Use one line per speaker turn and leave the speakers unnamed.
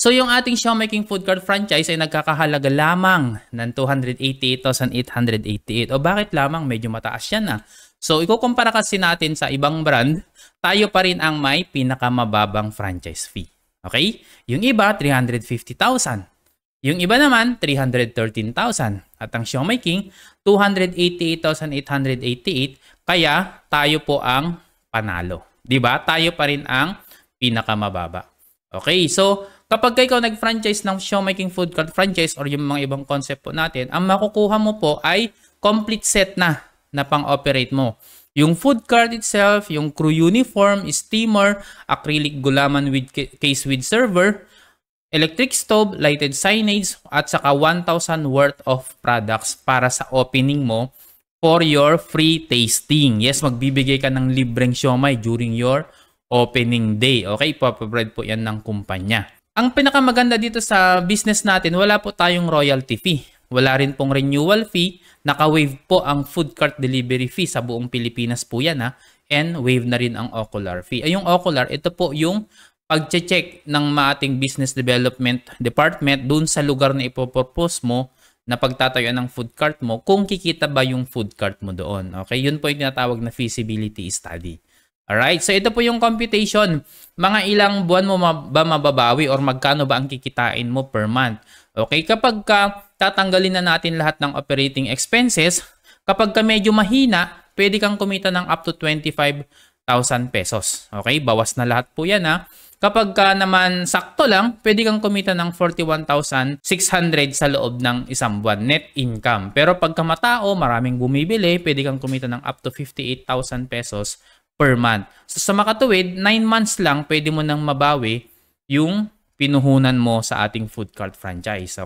So yung ating showmaking food cart franchise ay nagkakahalaga lamang ng 288,888. O bakit lamang? Medyo mataas yan na. Ah. So ikukumpara kasi natin sa ibang brand, tayo pa rin ang may pinakamababang franchise fee. Okay? Yung iba, 350,000. Yung iba naman, 313,000. At ang showmaking, 288,888. Kaya tayo po ang panalo. 'Di ba? Tayo pa rin ang pinakamababa. Okay, so Kapag ikaw nag-franchise ng showmaking food cart franchise or yung mga ibang concept po natin, ang makukuha mo po ay complete set na na pang-operate mo. Yung food cart itself, yung crew uniform, steamer, acrylic gulaman with case with server, electric stove, lighted signage, at saka 1,000 worth of products para sa opening mo for your free tasting. Yes, magbibigay ka ng libreng siomay during your opening day. Okay, papabread po yan ng kumpanya. Ang pinakamaganda dito sa business natin, wala po tayong royalty fee. Wala rin pong renewal fee. naka wave po ang food cart delivery fee sa buong Pilipinas po yan ha. And wave na rin ang ocular fee. Ay, yung ocular, ito po yung pag-check ng maating business development department doon sa lugar na ipopropose mo na pagtatayuan ng food cart mo kung kikita ba yung food cart mo doon. Okay, yun po yung tinatawag na feasibility study. Alright, so ito po yung computation. Mga ilang buwan mo ba mababawi or magkano ba ang kikitain mo per month? Okay, kapag ka tatanggalin na natin lahat ng operating expenses, kapag ka medyo mahina, pwede kang kumita ng up to 25,000 pesos. Okay, bawas na lahat po yan ha. Kapag ka naman sakto lang, pwede kang kumita ng 41,600 sa loob ng isang buwan net income. Pero pagka matao, maraming bumibili, pwede kang kumita ng up to 58,000 pesos per month. So sa makatuwid, 9 months lang pwede mo nang mabawi yung pinuhunan mo sa ating food cart franchise. So,